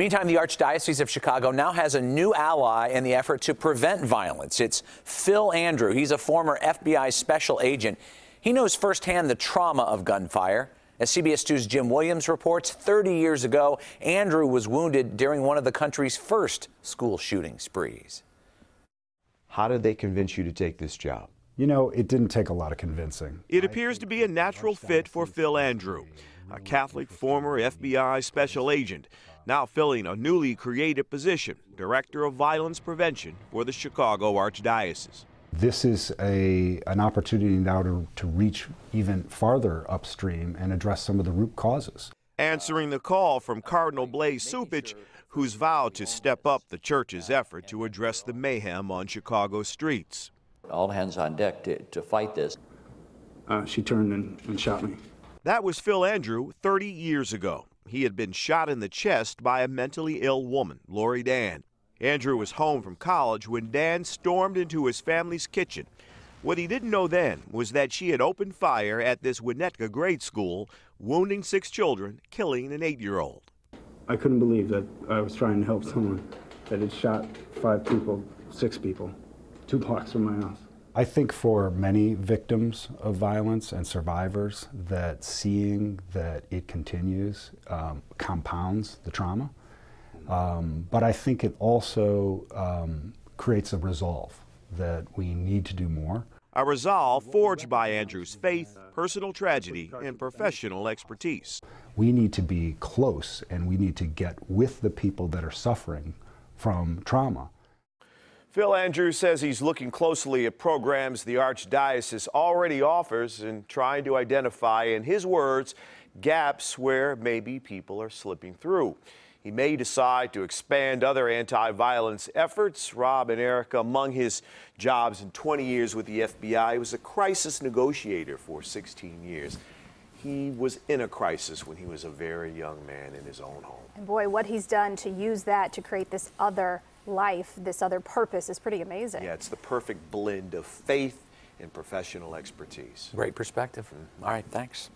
Meantime, the Archdiocese of Chicago now has a new ally in the effort to prevent violence. It's Phil Andrew. He's a former FBI special agent. He knows firsthand the trauma of gunfire. As CBS 2's Jim Williams reports, 30 years ago, Andrew was wounded during one of the country's first school shooting sprees. How did they convince you to take this job? You know, it didn't take a lot of convincing. It appears to be a natural fit for Phil Andrew, a Catholic former FBI special agent now filling a newly created position, Director of Violence Prevention for the Chicago Archdiocese. This is a, an opportunity now to, to reach even farther upstream and address some of the root causes. Answering the call from Cardinal Blaise Supich, who's vowed to step up the church's effort to address the mayhem on Chicago streets. All hands on deck to, to fight this. Uh, she turned and, and shot me. That was Phil Andrew 30 years ago. He had been shot in the chest by a mentally ill woman, Lori Dan. Andrew was home from college when Dan stormed into his family's kitchen. What he didn't know then was that she had opened fire at this Winnetka grade school, wounding six children, killing an eight year old. I couldn't believe that I was trying to help someone that had shot five people, six people, two blocks from my house. I think for many victims of violence and survivors, that seeing that it continues um, compounds the trauma. Um, but I think it also um, creates a resolve that we need to do more. A resolve forged by Andrew's faith, personal tragedy, and professional expertise. We need to be close and we need to get with the people that are suffering from trauma Phil Andrews says he's looking closely at programs the Archdiocese already offers and trying to identify, in his words, gaps where maybe people are slipping through. He may decide to expand other anti violence efforts. Rob and Erica, among his jobs in 20 years with the FBI, was a crisis negotiator for 16 years he was in a crisis when he was a very young man in his own home. And boy, what he's done to use that to create this other life, this other purpose is pretty amazing. Yeah, it's the perfect blend of faith and professional expertise. Great perspective. Mm -hmm. All right, thanks.